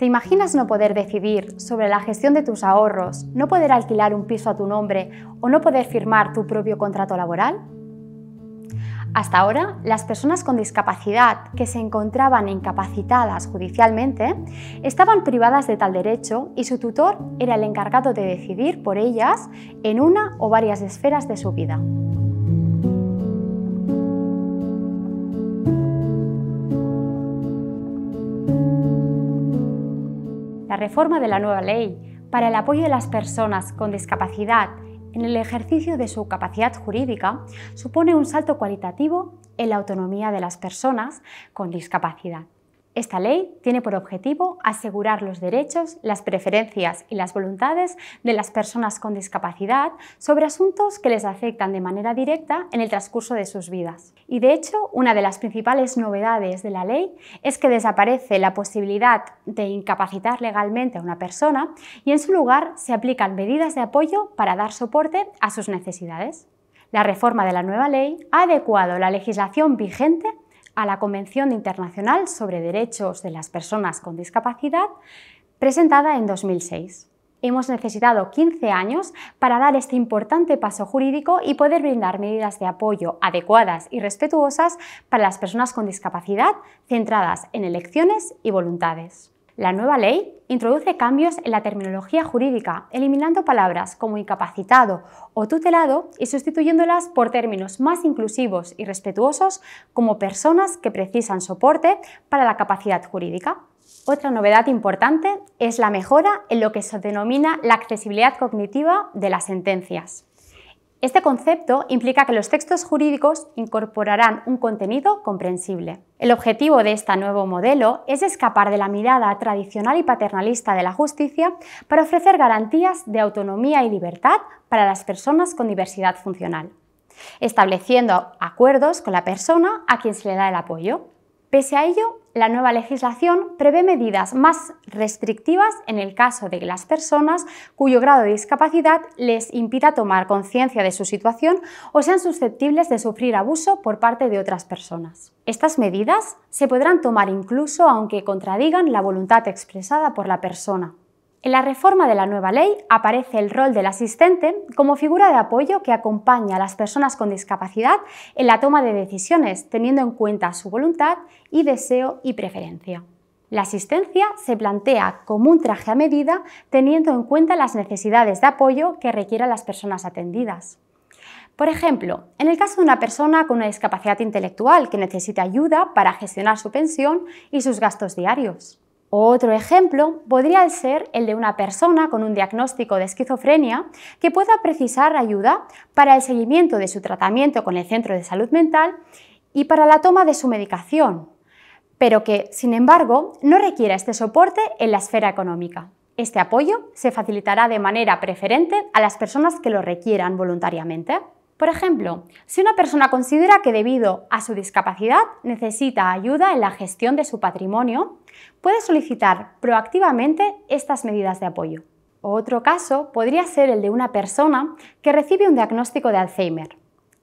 ¿Te imaginas no poder decidir sobre la gestión de tus ahorros, no poder alquilar un piso a tu nombre o no poder firmar tu propio contrato laboral? Hasta ahora, las personas con discapacidad que se encontraban incapacitadas judicialmente estaban privadas de tal derecho y su tutor era el encargado de decidir por ellas en una o varias esferas de su vida. la reforma de la nueva ley para el apoyo de las personas con discapacidad en el ejercicio de su capacidad jurídica supone un salto cualitativo en la autonomía de las personas con discapacidad. Esta ley tiene por objetivo asegurar los derechos, las preferencias y las voluntades de las personas con discapacidad sobre asuntos que les afectan de manera directa en el transcurso de sus vidas. Y de hecho, una de las principales novedades de la ley es que desaparece la posibilidad de incapacitar legalmente a una persona y en su lugar se aplican medidas de apoyo para dar soporte a sus necesidades. La reforma de la nueva ley ha adecuado la legislación vigente a la Convención Internacional sobre Derechos de las Personas con Discapacidad, presentada en 2006. Hemos necesitado 15 años para dar este importante paso jurídico y poder brindar medidas de apoyo adecuadas y respetuosas para las personas con discapacidad, centradas en elecciones y voluntades. La nueva ley introduce cambios en la terminología jurídica, eliminando palabras como incapacitado o tutelado y sustituyéndolas por términos más inclusivos y respetuosos como personas que precisan soporte para la capacidad jurídica. Otra novedad importante es la mejora en lo que se denomina la accesibilidad cognitiva de las sentencias. Este concepto implica que los textos jurídicos incorporarán un contenido comprensible. El objetivo de este nuevo modelo es escapar de la mirada tradicional y paternalista de la justicia para ofrecer garantías de autonomía y libertad para las personas con diversidad funcional, estableciendo acuerdos con la persona a quien se le da el apoyo. Pese a ello, la nueva legislación prevé medidas más restrictivas en el caso de las personas cuyo grado de discapacidad les impida tomar conciencia de su situación o sean susceptibles de sufrir abuso por parte de otras personas. Estas medidas se podrán tomar incluso aunque contradigan la voluntad expresada por la persona. En la reforma de la nueva ley aparece el rol del asistente como figura de apoyo que acompaña a las personas con discapacidad en la toma de decisiones, teniendo en cuenta su voluntad y deseo y preferencia. La asistencia se plantea como un traje a medida teniendo en cuenta las necesidades de apoyo que requieran las personas atendidas. Por ejemplo, en el caso de una persona con una discapacidad intelectual que necesita ayuda para gestionar su pensión y sus gastos diarios. Otro ejemplo podría ser el de una persona con un diagnóstico de esquizofrenia que pueda precisar ayuda para el seguimiento de su tratamiento con el centro de salud mental y para la toma de su medicación, pero que, sin embargo, no requiera este soporte en la esfera económica. Este apoyo se facilitará de manera preferente a las personas que lo requieran voluntariamente. Por ejemplo, si una persona considera que debido a su discapacidad necesita ayuda en la gestión de su patrimonio, puede solicitar proactivamente estas medidas de apoyo. Otro caso podría ser el de una persona que recibe un diagnóstico de Alzheimer.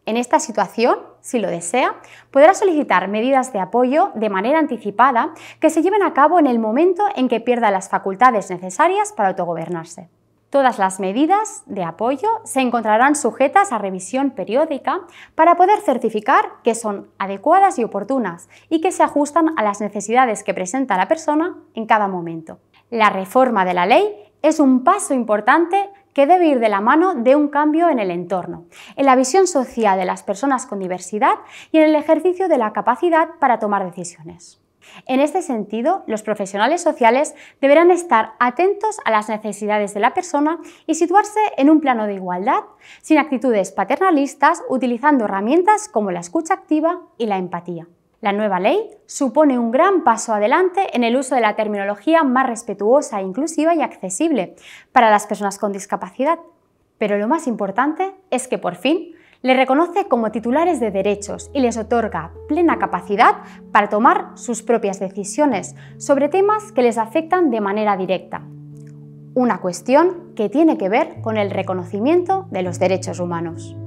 En esta situación, si lo desea, podrá solicitar medidas de apoyo de manera anticipada que se lleven a cabo en el momento en que pierda las facultades necesarias para autogobernarse. Todas las medidas de apoyo se encontrarán sujetas a revisión periódica para poder certificar que son adecuadas y oportunas y que se ajustan a las necesidades que presenta la persona en cada momento. La reforma de la ley es un paso importante que debe ir de la mano de un cambio en el entorno, en la visión social de las personas con diversidad y en el ejercicio de la capacidad para tomar decisiones. En este sentido, los profesionales sociales deberán estar atentos a las necesidades de la persona y situarse en un plano de igualdad, sin actitudes paternalistas, utilizando herramientas como la escucha activa y la empatía. La nueva ley supone un gran paso adelante en el uso de la terminología más respetuosa, inclusiva y accesible para las personas con discapacidad. Pero lo más importante es que por fin le reconoce como titulares de derechos y les otorga plena capacidad para tomar sus propias decisiones sobre temas que les afectan de manera directa. Una cuestión que tiene que ver con el reconocimiento de los derechos humanos.